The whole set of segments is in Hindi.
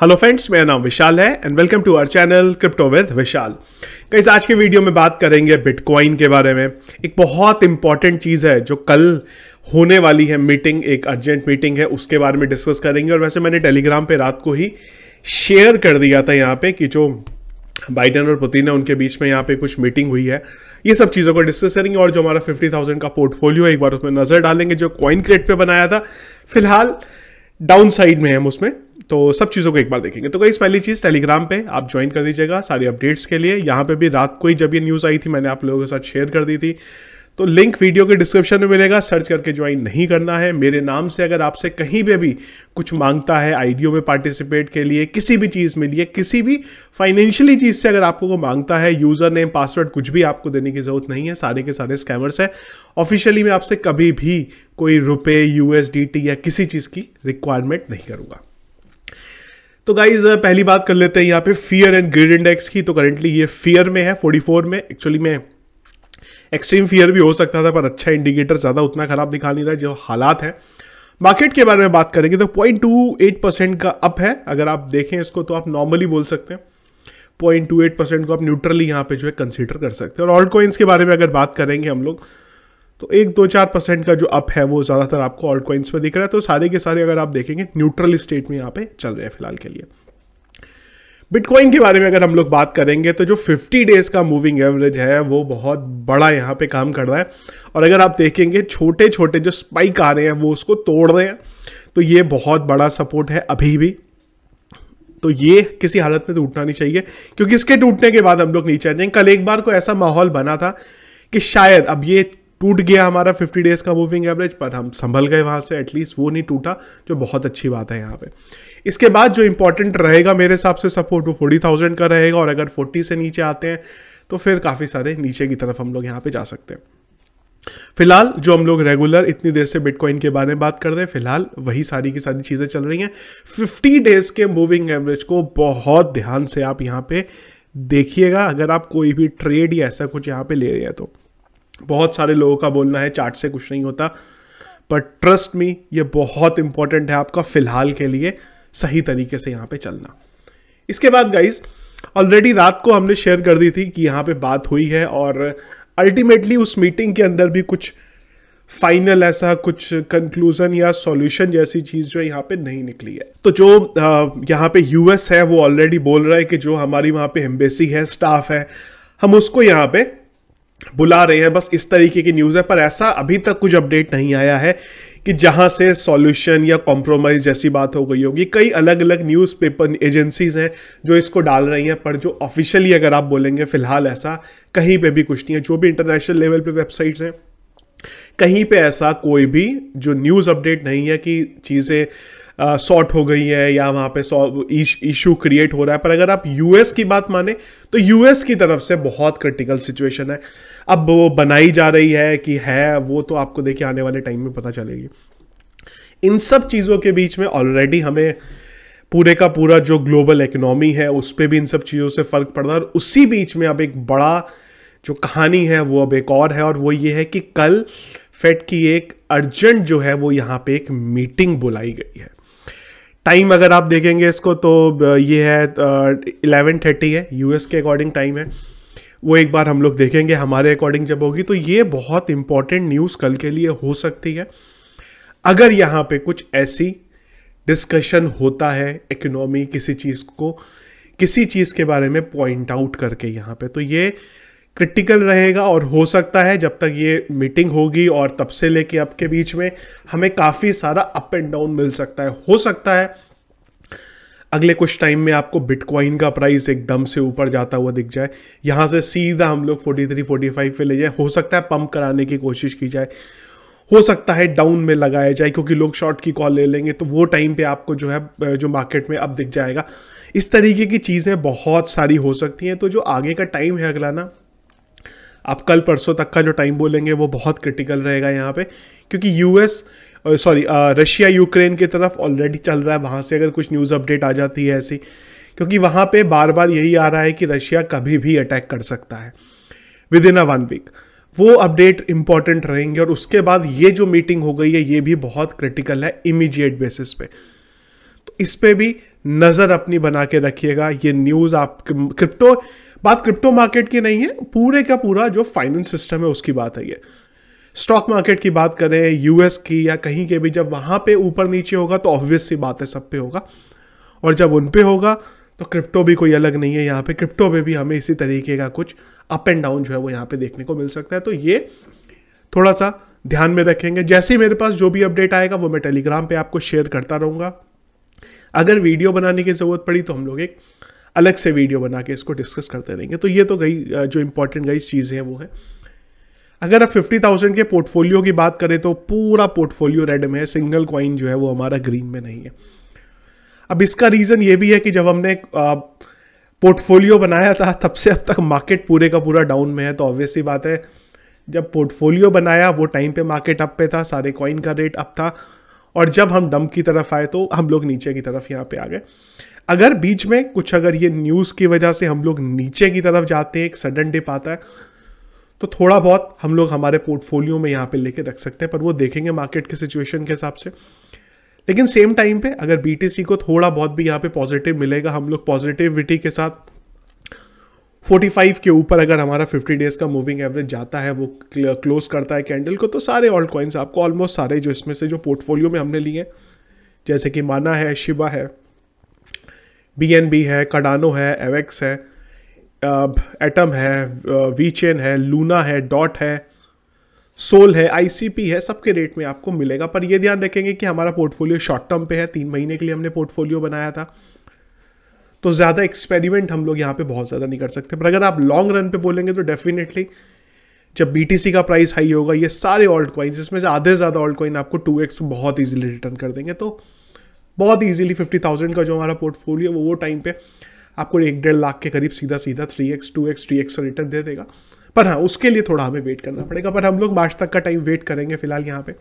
हेलो फ्रेंड्स मेरा नाम विशाल है and welcome to our channel crypto with Vishal कई आज के वीडियो में बात करेंगे बिटकॉइन के बारे में एक बहुत इंपॉर्टेंट चीज़ है जो कल होने वाली है मीटिंग एक अर्जेंट मीटिंग है उसके बारे में डिस्कस करेंगे और वैसे मैंने टेलीग्राम पे रात को ही शेयर कर दिया था यहाँ पे कि जो बाइडन और पुतिन है उनके बीच में यहाँ पे कुछ मीटिंग हुई है ये सब चीज़ों को डिस्कस करेंगे और जो हमारा फिफ्टी थाउजेंड का पोर्टफोलियो है एक बार उसमें नज़र डालेंगे जो कॉइन क्रेट पर बनाया था फिलहाल डाउन साइड में हम उसमें तो सब चीज़ों को एक बार देखेंगे तो गाइस पहली चीज़ टेलीग्राम पे आप ज्वाइन कर दीजिएगा सारी अपडेट्स के लिए यहाँ पे भी रात को ही जब ये न्यूज़ आई थी मैंने आप लोगों के साथ शेयर कर दी थी तो लिंक वीडियो के डिस्क्रिप्शन में मिलेगा सर्च करके ज्वाइन नहीं करना है मेरे नाम से अगर आपसे कहीं पे भी कुछ मांगता है आईडियो में पार्टिसिपेट के लिए किसी भी चीज़ में लिए किसी भी फाइनेंशियली चीज़ से अगर आपको को मांगता है यूज़र नेम पासवर्ड कुछ भी आपको देने की ज़रूरत नहीं है सारे के सारे स्कैमर्स हैं ऑफिशियली मैं आपसे कभी भी कोई रुपये यू या किसी चीज़ की रिक्वायरमेंट नहीं करूँगा तो गाइज पहली बात कर लेते हैं यहाँ पे फियर एंड ग्रेड इंडेक्स की तो करेंटली ये फियर में है 44 में एक्चुअली में एक्सट्रीम फियर भी हो सकता था पर अच्छा इंडिकेटर ज़्यादा उतना खराब दिखा नहीं रहा जो हालात हैं मार्केट के बारे में बात करेंगे तो पॉइंट टू एट परसेंट का अप है अगर आप देखें इसको तो आप नॉर्मली बोल सकते हैं पॉइंट टू एट परसेंट को आप न्यूट्रली यहाँ पे जो है कंसिडर कर सकते हैं और ऑल्ट कॉइन्स के बारे में अगर बात करेंगे हम लोग तो एक दो चार परसेंट का जो अप है वो ज़्यादातर आपको ऑल्ट कॉइन्स में दिख रहा है तो सारे के सारे अगर आप देखेंगे न्यूट्रल स्टेट में यहाँ पे चल रहे हैं फिलहाल के लिए बिटकॉइन के बारे में अगर हम लोग बात करेंगे तो जो 50 डेज़ का मूविंग एवरेज है वो बहुत बड़ा यहाँ पे काम कर रहा है और अगर आप देखेंगे छोटे छोटे जो स्पाइक आ रहे हैं वो उसको तोड़ रहे हैं तो ये बहुत बड़ा सपोर्ट है अभी भी तो ये किसी हालत में टूटना नहीं चाहिए क्योंकि इसके टूटने के बाद हम लोग नीचे आ जाएंगे कल एक बार को ऐसा माहौल बना था कि शायद अब ये टूट गया हमारा 50 डेज का मूविंग एवरेज पर हम संभल गए वहाँ से एटलीस्ट वो नहीं टूटा जो बहुत अच्छी बात है यहाँ पे इसके बाद जो इंपॉर्टेंट रहेगा मेरे हिसाब से सपोर्ट वो फोर्टी थाउजेंड का रहेगा और अगर फोर्टी से नीचे आते हैं तो फिर काफ़ी सारे नीचे की तरफ हम लोग यहाँ पे जा सकते हैं फिलहाल जो हम लोग रेगुलर इतनी देर से बिटकॉइन के बारे में बात कर रहे हैं फिलहाल वही सारी की सारी चीज़ें चल रही हैं फिफ्टी डेज के मूविंग एवरेज को बहुत ध्यान से आप यहाँ पे देखिएगा अगर आप कोई भी ट्रेड या ऐसा कुछ यहाँ पे ले रहे हैं तो बहुत सारे लोगों का बोलना है चार्ट से कुछ नहीं होता पर ट्रस्ट मी ये बहुत इंपॉर्टेंट है आपका फिलहाल के लिए सही तरीके से यहाँ पे चलना इसके बाद गाइज ऑलरेडी रात को हमने शेयर कर दी थी कि यहाँ पे बात हुई है और अल्टीमेटली उस मीटिंग के अंदर भी कुछ फाइनल ऐसा कुछ कंक्लूजन या सॉल्यूशन जैसी चीज़ जो यहाँ पे नहीं निकली है तो जो यहाँ पे यूएस है वो ऑलरेडी बोल रहा है कि जो हमारी वहाँ पे एम्बेसी है स्टाफ है हम उसको यहाँ पे बुला रहे हैं बस इस तरीके की न्यूज़ है पर ऐसा अभी तक कुछ अपडेट नहीं आया है कि जहां से सॉल्यूशन या कॉम्प्रोमाइज़ जैसी बात हो गई होगी कई अलग अलग न्यूज़पेपर एजेंसीज़ हैं जो इसको डाल रही हैं पर जो ऑफिशियली अगर आप बोलेंगे फ़िलहाल ऐसा कहीं पे भी कुछ नहीं है जो भी इंटरनेशनल लेवल पे वेबसाइट्स हैं कहीं पे ऐसा कोई भी जो न्यूज़ अपडेट नहीं है कि चीज़ें सॉर्ट हो गई है या वहाँ पे इशू क्रिएट हो रहा है पर अगर आप यूएस की बात माने तो यूएस की तरफ से बहुत क्रिटिकल सिचुएशन है अब वो बनाई जा रही है कि है वो तो आपको देखिए आने वाले टाइम में पता चलेगी इन सब चीज़ों के बीच में ऑलरेडी हमें पूरे का पूरा जो ग्लोबल इकोनॉमी है उस पर भी इन सब चीज़ों से फ़र्क पड़ रहा है और उसी बीच में अब एक बड़ा जो कहानी है वो अब एक और है और वो ये है कि कल फेड की एक अर्जेंट जो है वो यहाँ पे एक मीटिंग बुलाई गई है टाइम अगर आप देखेंगे इसको तो ये है इलेवन थर्टी है यूएस के अकॉर्डिंग टाइम है वो एक बार हम लोग देखेंगे हमारे अकॉर्डिंग जब होगी तो ये बहुत इंपॉर्टेंट न्यूज़ कल के लिए हो सकती है अगर यहाँ पे कुछ ऐसी डिस्कशन होता है इकोनॉमी किसी चीज़ को किसी चीज़ के बारे में पॉइंट आउट करके यहाँ पे तो ये क्रिटिकल रहेगा और हो सकता है जब तक ये मीटिंग होगी और तब से लेके अब के बीच में हमें काफ़ी सारा अप एंड डाउन मिल सकता है हो सकता है अगले कुछ टाइम में आपको बिटकॉइन का प्राइस एकदम से ऊपर जाता हुआ दिख जाए यहाँ से सीधा हम लोग 43 45 पे ले जाए हो सकता है पंप कराने की कोशिश की जाए हो सकता है डाउन में लगाया जाए क्योंकि लोग शॉर्ट की कॉल ले लेंगे तो वो टाइम पे आपको जो है जो मार्केट में अब दिख जाएगा इस तरीके की चीज़ें बहुत सारी हो सकती हैं तो जो आगे का टाइम है अगला ना आप कल परसों तक का जो टाइम बोलेंगे वो बहुत क्रिटिकल रहेगा यहाँ पे क्योंकि यूएस सॉरी रशिया यूक्रेन की तरफ ऑलरेडी चल रहा है वहाँ से अगर कुछ न्यूज़ अपडेट आ जाती है ऐसी क्योंकि वहाँ पे बार बार यही आ रहा है कि रशिया कभी भी अटैक कर सकता है within a one week वो अपडेट इंपॉर्टेंट रहेंगे और उसके बाद ये जो मीटिंग हो गई है ये भी बहुत क्रिटिकल है इमीडिएट बेसिस पे तो इस पर भी नज़र अपनी बना के रखिएगा ये न्यूज़ आप क्रिप्टो बात क्रिप्टो मार्केट की नहीं है पूरे का पूरा जो फाइनेंस सिस्टम है उसकी बात है ये स्टॉक मार्केट की बात करें यूएस की या कहीं के भी जब वहां पे ऊपर नीचे होगा तो ऑब्वियस सी बात है सब पे होगा और जब उन पे होगा तो क्रिप्टो भी कोई अलग नहीं है यहाँ पे क्रिप्टो में भी हमें इसी तरीके का कुछ अप एंड डाउन जो है वो यहाँ पे देखने को मिल सकता है तो ये थोड़ा सा ध्यान में रखेंगे जैसे ही मेरे पास जो भी अपडेट आएगा वो मैं टेलीग्राम पे आपको शेयर करता रहूँगा अगर वीडियो बनाने की ज़रूरत पड़ी तो हम लोग एक अलग से वीडियो बना के इसको डिस्कस करते रहेंगे तो ये तो गई जो इंपॉर्टेंट गई चीज़ें हैं वो है अगर आप फिफ्टी थाउजेंड के पोर्टफोलियो की बात करें तो पूरा पोर्टफोलियो रेड में है सिंगल क्वाइन जो है वो हमारा ग्रीन में नहीं है अब इसका रीज़न ये भी है कि जब हमने पोर्टफोलियो बनाया था तब से अब तक मार्केट पूरे का पूरा डाउन में है तो ऑब्वियसली बात है जब पोर्टफोलियो बनाया वो टाइम पे मार्केट अप पे था सारे कॉइन का रेट अप था और जब हम डम की तरफ आए तो हम लोग नीचे की तरफ यहाँ पे आ गए अगर बीच में कुछ अगर ये न्यूज़ की वजह से हम लोग नीचे की तरफ जाते हैं एक सडन डिप आता है तो थोड़ा बहुत हम लोग हमारे पोर्टफोलियो में यहां पे लेके रख सकते हैं पर वो देखेंगे मार्केट के सिचुएशन के हिसाब से लेकिन सेम टाइम पे अगर बी को थोड़ा बहुत भी यहां पे पॉजिटिव मिलेगा हम लोग पॉजिटिविटी के साथ 45 के ऊपर अगर हमारा 50 डेज का मूविंग एवरेज जाता है वो क्लोज करता है कैंडल को तो सारे ऑल्ड कॉइन्स आपको ऑलमोस्ट सारे जो इसमें से जो पोर्टफोलियो में हमने लिए जैसे कि माना है शिबा है बी है कडानो है एवेक्स है एटम uh, है वी uh, चेन है लूना है डॉट है सोल है आईसीपी है सबके रेट में आपको मिलेगा पर ये ध्यान रखेंगे कि हमारा पोर्टफोलियो शॉर्ट टर्म पे है तीन महीने के लिए हमने पोर्टफोलियो बनाया था तो ज़्यादा एक्सपेरिमेंट हम लोग यहाँ पे बहुत ज़्यादा नहीं कर सकते पर अगर आप लॉन्ग रन पे बोलेंगे तो डेफिनेटली जब बी का प्राइस हाई होगा ये सारे ऑल्ट कॉइन जिसमें से आधे से ज़्यादा ऑल्ट कॉइन आपको टू बहुत ईजिली रिटर्न कर देंगे तो बहुत ईजिली फिफ्टी थाउजेंड का जो हमारा पोर्टफोलियो वो वो टाइम पे आपको एक डेढ़ लाख के करीब सीधा सीधा three x two x three x का रिटर्न दे देगा पर हाँ उसके लिए थोड़ा हमें वेट करना पड़ेगा पर हम लोग मार्च तक का टाइम वेट करेंगे फिलहाल यहाँ पे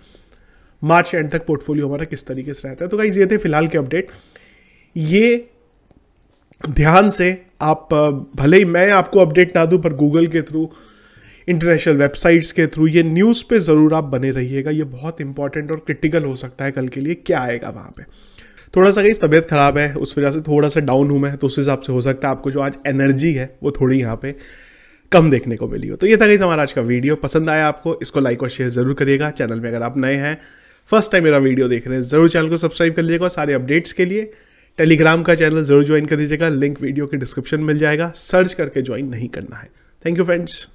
मार्च एंड तक पोर्टफोलियो हमारा किस तरीके से रहता है तो गाइज ये थे फिलहाल के अपडेट ये ध्यान से आप भले ही मैं आपको अपडेट ना दूँ पर गूगल के थ्रू इंटरनेशनल वेबसाइट्स के थ्रू ये न्यूज़ पे ज़रूर आप बने रहिएगा ये बहुत इंपॉर्टेंट और क्रिटिकल हो सकता है कल के लिए क्या आएगा वहाँ पर थोड़ा सा कहीं तबीयत ख़राब है उस वजह से थोड़ा सा डाउन हूँ मैं तो उस हिसाब से हो सकता है आपको जो आज एनर्जी है वो थोड़ी यहाँ पे कम देखने को मिली हो तो ये था कहीं हमारा आज का वीडियो पसंद आया आपको इसको लाइक और शेयर ज़रूर करिएगा चैनल में अगर आप नए हैं फर्स्ट टाइम मेरा वीडियो देख रहे हैं ज़रूर चैनल को सब्सक्राइब कर लीजिएगा सारे अपडेट्स के लिए टेलीग्राम का चैनल ज़रूर ज्वाइन कर लीजिएगा लिंक वीडियो के डिस्क्रिप्शन मिल जाएगा सर्च करके ज्वाइन नहीं करना है थैंक यू फ्रेंड्स